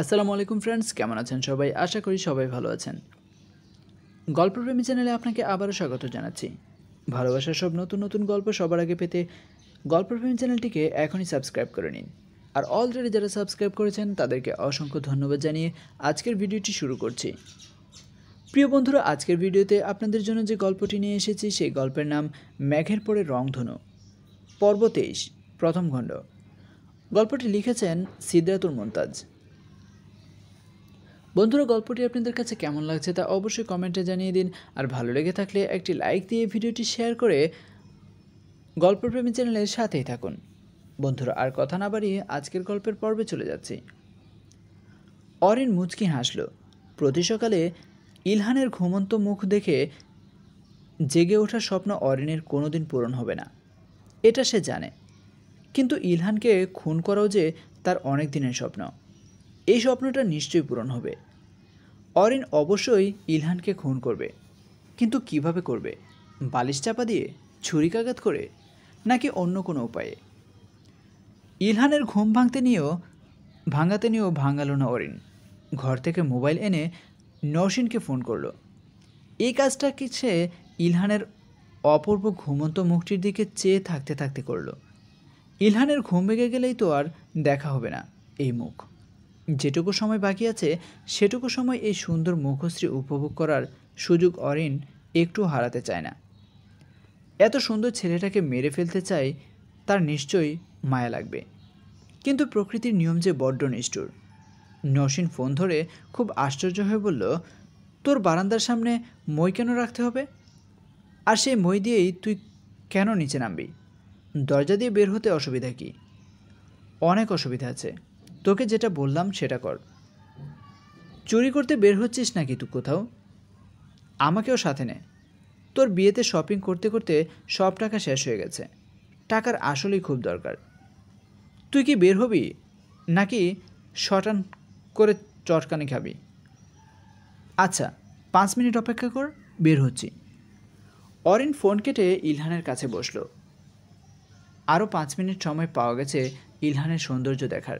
আসসালামু আলাইকুম ফ্রেন্ডস কেমন আছেন সবাই আশা করি সবাই ভালো আছেন গল্পপ্রেমী চ্যানেলে আপনাকে আবারও স্বাগত জানাচ্ছি ভালোবাসার সব নতুন নতুন গল্প সবার আগে পেতে গল্পপ্রেমী চ্যানেলটিকে এখনই সাবস্ক্রাইব করে নিন আর অলরেডি যারা সাবস্ক্রাইব করেছেন তাদেরকে অসংখ্য ধন্যবাদ জানিয়ে আজকের ভিডিওটি শুরু করছি প্রিয় বন্ধুরা আজকের ভিডিওতে আপনাদের জন্য যে গল্পটি নিয়ে এসেছি সেই গল্পের নাম মেঘের পরে রংধনু পর্ব তেইশ প্রথম খণ্ড গল্পটি লিখেছেন সিদ্ধাতুল মন্তাজ বন্ধুরা গল্পটি আপনাদের কাছে কেমন লাগছে তা অবশ্যই কমেন্টে জানিয়ে দিন আর ভালো লেগে থাকলে একটি লাইক দিয়ে ভিডিওটি শেয়ার করে গল্পপ্রেমী চ্যানেলের সাথেই থাকুন বন্ধুরা আর কথা না বাড়িয়ে আজকের গল্পের পর্বে চলে যাচ্ছি অরিন মুচকি হাসল প্রতি সকালে ইলহানের ঘুমন্ত মুখ দেখে জেগে ওঠার স্বপ্ন অরিনের দিন পূরণ হবে না এটা সে জানে কিন্তু ইলহানকে খুন করাও যে তার অনেক দিনের স্বপ্ন এই স্বপ্নটা নিশ্চয়ই পূরণ হবে অরিন অবশ্যই ইলহানকে খুন করবে কিন্তু কিভাবে করবে বালিশ চাপা দিয়ে ছুরিকাঘাত করে নাকি অন্য কোনো উপায়ে ইলহানের ঘুম ভাঙতে নিয়েও ভাঙাতে নিয়েও ভাঙালো না অরিন ঘর থেকে মোবাইল এনে নওশিনকে ফোন করলো এই কাজটা কি সে ইলহানের অপূর্ব ঘুমন্ত মুখটির দিকে চেয়ে থাকতে থাকতে করল ইলহানের ঘুম ভেঙে গেলেই তো আর দেখা হবে না এই মুখ যেটুকু সময় বাকি আছে সেটুকু সময় এই সুন্দর মুখশ্রী উপভোগ করার সুযোগ অরিন একটু হারাতে চায় না এত সুন্দর ছেলেটাকে মেরে ফেলতে চাই তার নিশ্চয়ই মায়া লাগবে কিন্তু প্রকৃতির নিয়ম যে বড্ড নিষ্ঠুর নসীন ফোন ধরে খুব আশ্চর্য হয়ে বলল তোর বারান্দার সামনে মই কেন রাখতে হবে আর সেই মই দিয়েই তুই কেন নিচে নামবি দরজা দিয়ে বের হতে অসুবিধা কি অনেক অসুবিধা আছে তোকে যেটা বললাম সেটা কর চুরি করতে বের হচ্ছিস নাকি তুই কোথাও আমাকেও সাথে নে তোর বিয়েতে শপিং করতে করতে সব টাকা শেষ হয়ে গেছে টাকার আসলেই খুব দরকার তুই কি বের হবি নাকি শটান করে চটকানি খাবি আচ্ছা পাঁচ মিনিট অপেক্ষা কর বের হচ্ছি অরিন ফোন কেটে ইলহানের কাছে বসল আরও পাঁচ মিনিট সময় পাওয়া গেছে ইলহানের সৌন্দর্য দেখার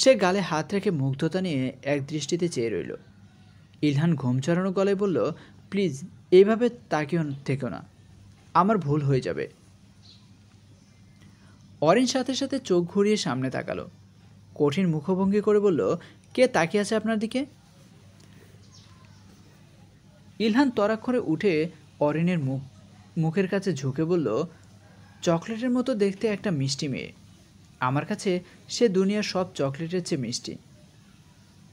সে গালে হাত রেখে মুগ্ধতা নিয়ে এক দৃষ্টিতে চেয়ে রইল ইলহান ঘুম চড়ানো গলায় বলল প্লিজ এইভাবে তাকিও থেকো না আমার ভুল হয়ে যাবে অরেঞ্জ সাথে সাথে চোখ ঘুরিয়ে সামনে তাকালো কঠিন মুখভঙ্গি করে বলল কে তাকিয়ে আছে আপনার দিকে ইলহান তরাক্ষরে উঠে অরিনের মুখ মুখের কাছে ঝুঁকে বলল চকলেটের মতো দেখতে একটা মিষ্টি মেয়ে আমার কাছে সে দুনিয়ার সব চকলেটের চেয়ে মিষ্টি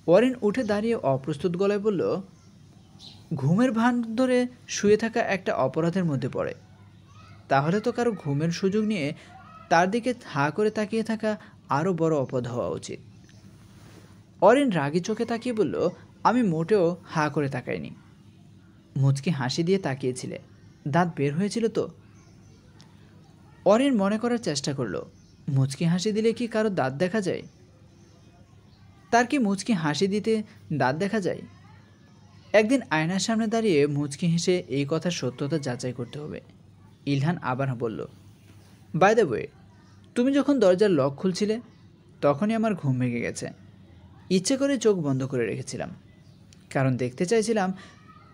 ওয়ারেন উঠে দাঁড়িয়ে অপ্রস্তুত গলায় বলল ঘুমের ভান ধরে শুয়ে থাকা একটা অপরাধের মধ্যে পড়ে তাহলে তো কারো ঘুমের সুযোগ নিয়ে তার দিকে হা করে তাকিয়ে থাকা আরও বড় অপদ হওয়া উচিত অরেন রাগি চোখে তাকিয়ে বলল আমি মোটেও হা করে তাকাইনি মুচকি হাসি দিয়ে তাকিয়েছিলে দাঁত বের হয়েছিল তো অরেন মনে করার চেষ্টা করলো মুচকি হাসি দিলে কি কারো দাঁত দেখা যায় তার কি মুচকি হাসি দিতে দাঁত দেখা যায় একদিন আয়নার সামনে দাঁড়িয়ে মুচকি হেসে এই কথার সত্যতা যাচাই করতে হবে ইলহান আবার বলল বাই দ্য ওয়ে তুমি যখন দরজার লক খুলছিলে তখনই আমার ঘুম ভেঙে গেছে ইচ্ছে করে চোখ বন্ধ করে রেখেছিলাম কারণ দেখতে চাইছিলাম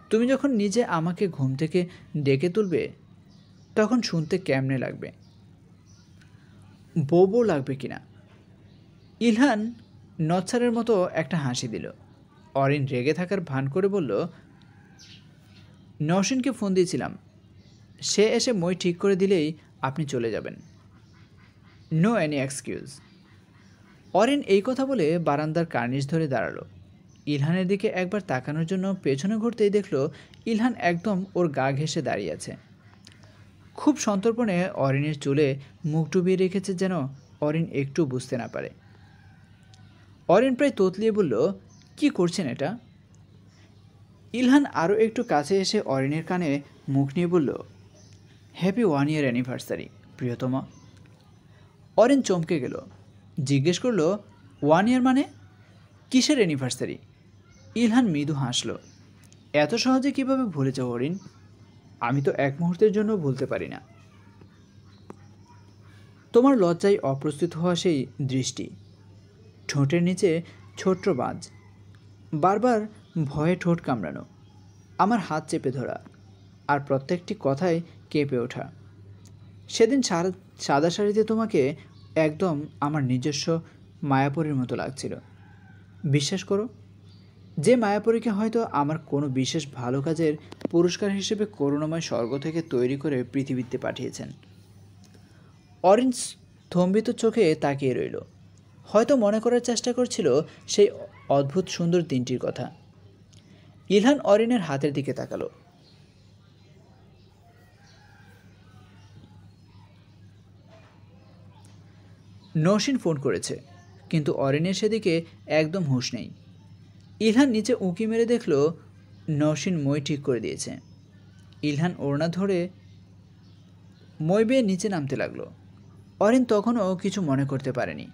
তুমি যখন নিজে আমাকে ঘুম থেকে ডেকে তুলবে তখন শুনতে কেমনে লাগবে বোবো লাগবে কিনা ইলহান নচ্ছারের মতো একটা হাসি দিল অরিন রেগে থাকার ভান করে বলল নসিনকে ফোন দিয়েছিলাম সে এসে মই ঠিক করে দিলেই আপনি চলে যাবেন নো অ্যানি এক্সকিউজ অরিন এই কথা বলে বারান্দার কার্নিশ ধরে দাঁড়ালো ইলহানের দিকে একবার তাকানোর জন্য পেছনে ঘুরতেই দেখল ইলহান একদম ওর গা ঘেসে দাঁড়িয়ে আছে খুব সন্তর্পণে অরিনের চুলে মুখ ডুবিয়ে রেখেছে যেন অরিন একটু বুঝতে না পারে অরিন প্রায় তোতলিয়ে বলল কি করছেন এটা ইলহান আরও একটু কাছে এসে অরিনের কানে মুখ নিয়ে বলল হ্যাপি ওয়ান ইয়ার অ্যানিভার্সারি প্রিয়তমা অরিন চমকে গেল জিজ্ঞেস করলো ওয়ান ইয়ার মানে কিসের অ্যানিভার্সারি ইলহান মৃদু হাসল এত সহজে কিভাবে ভুলে যাও অরিন আমি তো এক মুহূর্তের জন্য ভুলতে পারি না তোমার লজ্জায় অপ্রস্তুত হওয়া সেই দৃষ্টি ঠোঁটের নিচে ছোট্ট বাজ বারবার ভয়ে ঠোঁট কামড়ানো আমার হাত চেপে ধরা আর প্রত্যেকটি কথায় কেঁপে ওঠা সেদিন সাদা শাড়িতে তোমাকে একদম আমার নিজস্ব মায়াপুরের মতো লাগছিল বিশ্বাস করো যে মায়াপুরীকে হয়তো আমার কোনো বিশেষ ভালো কাজের পুরস্কার হিসেবে করুণাময় স্বর্গ থেকে তৈরি করে পৃথিবীতে পাঠিয়েছেন অরেঞ্জ থম্বিত চোখে তাকিয়ে রইল হয়তো মনে করার চেষ্টা করছিল সেই অদ্ভুত সুন্দর দিনটির কথা ইলহান অরিনের হাতের দিকে তাকালো নসিন ফোন করেছে কিন্তু অরিনের সেদিকে একদম হুঁশ নেই ইলহান নিচে উঁকি মেরে দেখল নওশিন মই ঠিক করে দিয়েছে ইলহান ওড়না ধরে মই বেয়ে নিচে নামতে লাগলো অরিন তখনও কিছু মনে করতে পারেনি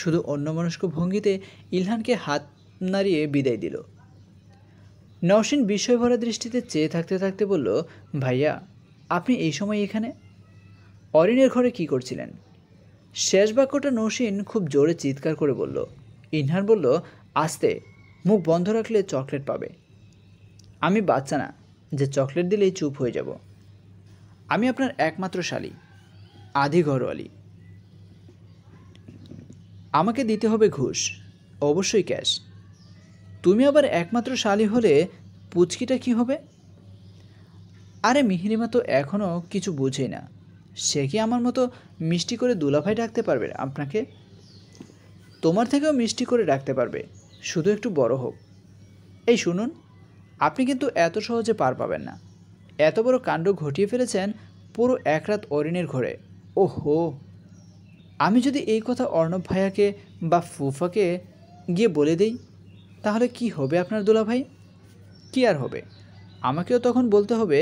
শুধু অন্যমনস্ক ভঙ্গিতে ইলহানকে হাত নাড়িয়ে বিদায় দিল নওশিন বিস্ময়ভরা দৃষ্টিতে চেয়ে থাকতে থাকতে বলল ভাইয়া আপনি এই সময় এখানে অরিনের ঘরে কি করছিলেন শেষ বাক্যটা নৌসিন খুব জোরে চিৎকার করে বলল ইলহান বলল আস্তে মুখ বন্ধ রাখলে চকলেট পাবে আমি বাচ্চা না যে চকলেট দিলেই চুপ হয়ে যাব আমি আপনার একমাত্র শালি আধি ঘরওয়ালি আমাকে দিতে হবে ঘুষ অবশ্যই ক্যাশ তুমি আবার একমাত্র শালি হলে পুচকিটা কি হবে আরে মিহিরিমা তো এখনও কিছু বুঝেই না সে কি আমার মতো মিষ্টি করে দুলাভাই ডাকতে পারবে আপনাকে তোমার থেকেও মিষ্টি করে ডাকতে পারবে শুধু একটু বড় হোক এই শুনুন আপনি কিন্তু এত সহজে পার পাবেন না এত বড় কাণ্ড ঘটিয়ে ফেলেছেন পুরো এক রাত অরিনের ঘরে হো আমি যদি এই কথা অর্ণব ভাইয়াকে বা ফুফাকে গিয়ে বলে দেই তাহলে কি হবে আপনার দুলাভাই কি আর হবে আমাকেও তখন বলতে হবে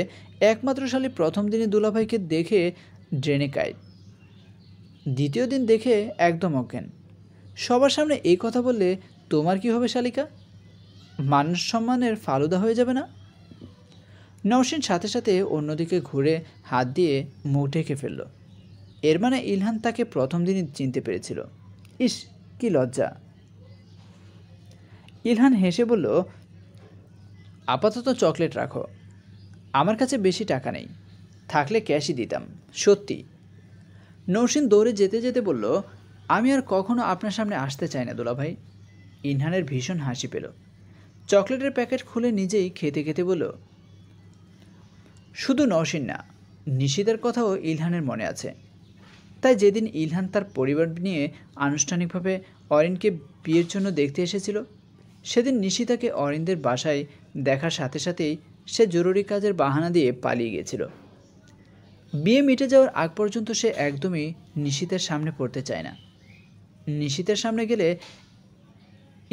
একমাত্র শালী প্রথম দিনে দুলাভাইকে দেখে ড্রেনে কায় দ্বিতীয় দিন দেখে একদম অজ্ঞান সবার সামনে এই কথা বললে তোমার কি হবে শালিকা মান সম্মানের ফালুদা হয়ে যাবে না নওশিন সাথে সাথে অন্যদিকে ঘুরে হাত দিয়ে মুখ ঢেকে ফেলল এর মানে ইলহান তাকে প্রথম দিনই চিনতে পেরেছিল ইস কি লজ্জা ইলহান হেসে বলল আপাতত চকলেট রাখো আমার কাছে বেশি টাকা নেই থাকলে ক্যাশই দিতাম সত্যি নৌসিন দৌড়ে যেতে যেতে বলল আমি আর কখনো আপনার সামনে আসতে চাই না দোলাভাই ইনহানের ভীষণ হাসি পেল চকলেটের প্যাকেট খুলে নিজেই খেতে খেতে বলল শুধু নসিন না নিশিদের কথাও ইলহানের মনে আছে তাই যেদিন ইলহান তার পরিবার নিয়ে আনুষ্ঠানিকভাবে অরিনকে বিয়ের জন্য দেখতে এসেছিল সেদিন নিশিতাকে অরিন্দের বাসায় দেখার সাথে সাথেই সে জরুরি কাজের বাহানা দিয়ে পালিয়ে গিয়েছিল বিয়ে মিটে যাওয়ার আগ পর্যন্ত সে একদমই নিশিতের সামনে পড়তে চায় না নিশিতের সামনে গেলে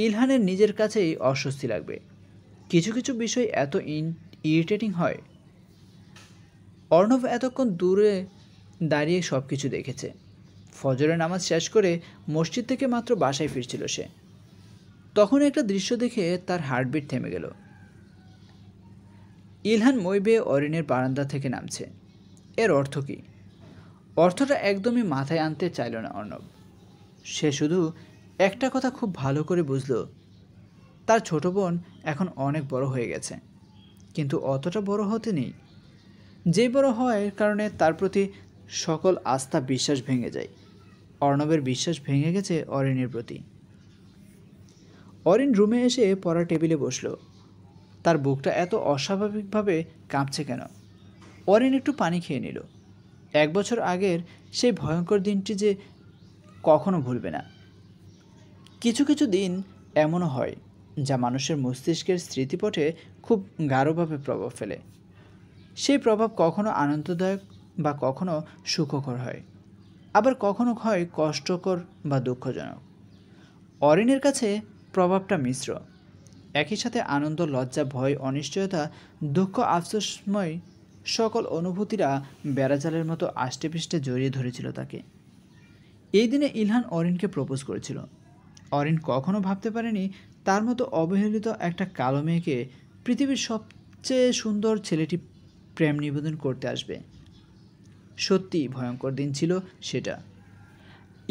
ইলহানের নিজের কাছেই অস্বস্তি লাগবে কিছু কিছু বিষয় এত ইন ইরিটেটিং হয় অর্ণব এতক্ষণ দূরে দাঁড়িয়ে সব কিছু দেখেছে ফজরের নামাজ শেষ করে মসজিদ থেকে মাত্র বাসায় ফিরছিল সে তখন একটা দৃশ্য দেখে তার হার্টবিট থেমে গেল ইলহান মইবে অরিনের বারান্দা থেকে নামছে এর অর্থ কী অর্থটা একদমই মাথায় আনতে চাইল না অর্ণব সে শুধু একটা কথা খুব ভালো করে বুঝল তার ছোট বোন এখন অনেক বড় হয়ে গেছে কিন্তু অতটা বড় হতে নেই যে বড় হওয়ার কারণে তার প্রতি সকল আস্থা বিশ্বাস ভেঙে যায় অর্ণবের বিশ্বাস ভেঙে গেছে অরিনের প্রতি অরিন রুমে এসে পড়া টেবিলে বসল তার বুকটা এত অস্বাভাবিকভাবে কাঁপছে কেন অরিন একটু পানি খেয়ে নিল এক বছর আগের সেই ভয়ঙ্কর দিনটি যে কখনো ভুলবে না কিছু কিছু দিন এমনও হয় যা মানুষের মস্তিষ্কের স্মৃতিপটে খুব গাঢ়ভাবে প্রভাব ফেলে সেই প্রভাব কখনো আনন্দদায়ক বা কখনো সুখকর হয় আবার কখনো হয় কষ্টকর বা দুঃখজনক অরিনের কাছে প্রভাবটা মিশ্র একই সাথে আনন্দ লজ্জা ভয় অনিশ্চয়তা দুঃখ আফসোসময় সকল অনুভূতিরা বেড়াজালের মতো আষ্টেপৃষ্টে জড়িয়ে ধরেছিল তাকে এই দিনে ইলহান অরিনকে প্রপোজ করেছিল অরিন কখনো ভাবতে পারেনি তার মতো অবহেলিত একটা কালো মেয়েকে পৃথিবীর সবচেয়ে সুন্দর ছেলেটি প্রেম নিবেদন করতে আসবে সত্যি ভয়ঙ্কর দিন ছিল সেটা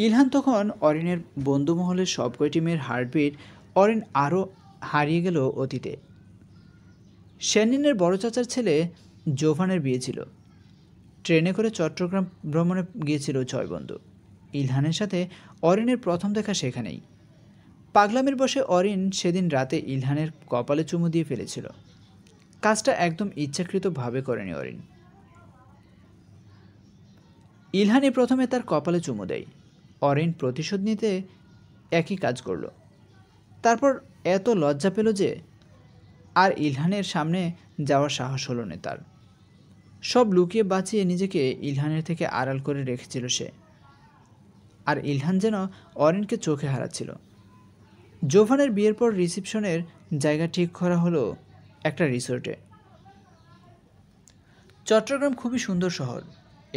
ইলহান তখন অরিনের বন্ধুমহলের সব কয়টি মেয়ের হার্টবিট অরিন আরও হারিয়ে গেল অতীতে শ্যানিনের বড় চাচার ছেলে জোভানের বিয়ে ছিল ট্রেনে করে চট্টগ্রাম ভ্রমণে গিয়েছিল ছয় বন্ধু ইলহানের সাথে অরিনের প্রথম দেখা সেখানেই পাগলামের বসে অরিন সেদিন রাতে ইলহানের কপালে চুমু দিয়ে ফেলেছিল কাজটা একদম ইচ্ছাকৃতভাবে করেনি অরিন ইলহানি প্রথমে তার কপালে চুমু দেয় অরিন প্রতিশোধ নিতে একই কাজ করল তারপর এত লজ্জা পেল যে আর ইলহানের সামনে যাওয়ার সাহস হলো না তার সব লুকিয়ে বাঁচিয়ে নিজেকে ইলহানের থেকে আড়াল করে রেখেছিল সে আর ইলহান যেন অরিনকে চোখে হারাচ্ছিল জোভানের বিয়ের পর রিসেপশনের জায়গা ঠিক করা হলো একটা রিসোর্টে চট্টগ্রাম খুবই সুন্দর শহর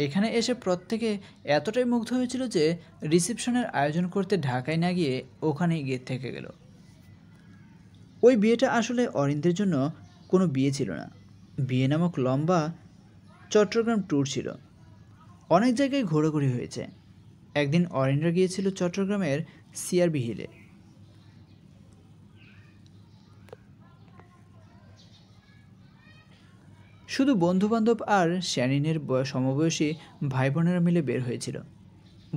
এখানে এসে প্রত্যেকে এতটাই মুগ্ধ হয়েছিল যে রিসেপশনের আয়োজন করতে ঢাকায় না গিয়ে ওখানেই গিয়ে থেকে গেল ওই বিয়েটা আসলে অরিন্দের জন্য কোনো বিয়ে ছিল না বিয়ে নামক লম্বা চট্টগ্রাম ট্যুর ছিল অনেক জায়গায় ঘোরাঘুরি হয়েছে একদিন অরিন্দ্রা গিয়েছিল চট্টগ্রামের সিআরবি হিলে শুধু বন্ধুবান্ধব আর শ্যানিনের সমবয়সী ভাই বোনেরা মিলে বের হয়েছিল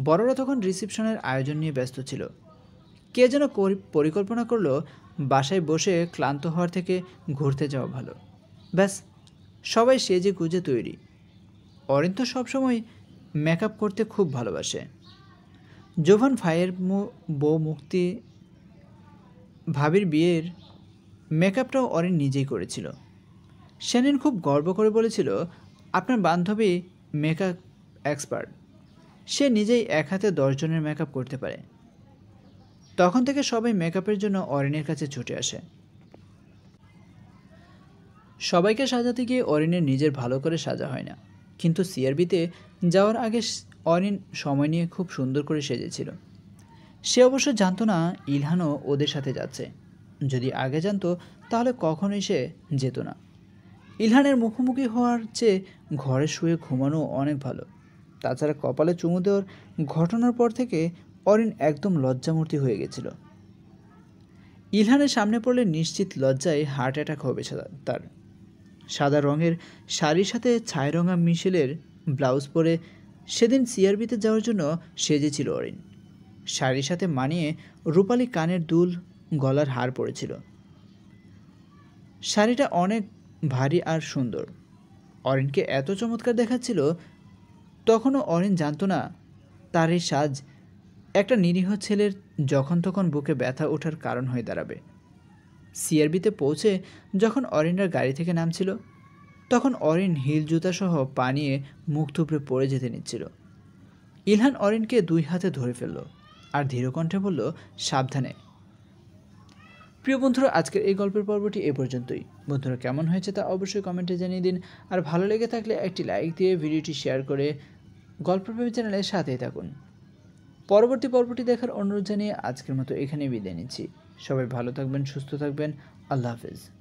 বড়রা তখন রিসেপশনের আয়োজন নিয়ে ব্যস্ত ছিল কে যেন পরিকল্পনা করলো বাসায় বসে ক্লান্ত হওয়ার থেকে ঘুরতে যাওয়া ভালো ব্যাস সবাই সে যে গুজে তৈরি অরিন তো সবসময় মেকআপ করতে খুব ভালোবাসে জোভান ভাইয়ের বউ মুক্তি ভাবির বিয়ের মেকআপটাও অরিন নিজেই করেছিল শ্যানিন খুব গর্ব করে বলেছিল আপনার বান্ধবী মেকআপ এক্সপার্ট সে নিজেই এক হাতে দশজনের মেকআপ করতে পারে তখন থেকে সবাই মেকআপের জন্য অরিনের কাছে ছুটে আসে সবাইকে সাজাতে গিয়ে অরিনের নিজের ভালো করে সাজা হয় না কিন্তু সিআরবিতে যাওয়ার আগে অরিন সময় নিয়ে খুব সুন্দর করে সেজেছিল সে অবশ্য জানতো না ইলহানও ওদের সাথে যাচ্ছে যদি আগে জানতো তাহলে কখনোই সে যেত না ইলহানের মুখোমুখি হওয়ার চেয়ে ঘরে শুয়ে ঘুমানো অনেক ভালো তাছাড়া কপালে চুমু দেওয়ার ঘটনার পর থেকে অরিন একদম লজ্জামূর্তি হয়ে গেছিল ইলহানের সামনে পড়লে নিশ্চিত লজ্জায় হার্ট অ্যাটাক হবে তার সাদা রঙের শাড়ির সাথে ছাইরঙা মিশেলের ব্লাউজ পরে সেদিন সিআরবিতে যাওয়ার জন্য সেজেছিল অরিন শাড়ির সাথে মানিয়ে রূপালী কানের দুল গলার হার পড়েছিল শাড়িটা অনেক ভারী আর সুন্দর অরিনকে এত চমৎকার দেখাচ্ছিল তখনও অরিন জানতো না তার এই সাজ একটা নিরীহ ছেলের যখন তখন বুকে ব্যথা ওঠার কারণ হয়ে দাঁড়াবে সিআরবিতে পৌঁছে যখন অরিনরা গাড়ি থেকে নামছিল তখন অরিন হিল জুতাসহ পানিয়ে মুখ থুপড়ে পড়ে যেতে নিচ্ছিল ইলহান অরিনকে দুই হাতে ধরে ফেলল আর ধীরকণ্ঠে বলল সাবধানে প্রিয় বন্ধুরা আজকের এই গল্পের পর্বটি এ পর্যন্তই বন্ধুরা কেমন হয়েছে তা অবশ্যই কমেন্টে জানিয়ে দিন আর ভালো লেগে থাকলে একটি লাইক দিয়ে ভিডিওটি শেয়ার করে গল্পের প্রেমী চ্যানেলের সাথেই থাকুন পরবর্তী পর্বটি দেখার অনুরোধ জানিয়ে আজকের মতো এখানেই বিদায় নিচ্ছি সবাই ভালো থাকবেন সুস্থ থাকবেন আল্লাহ হাফেজ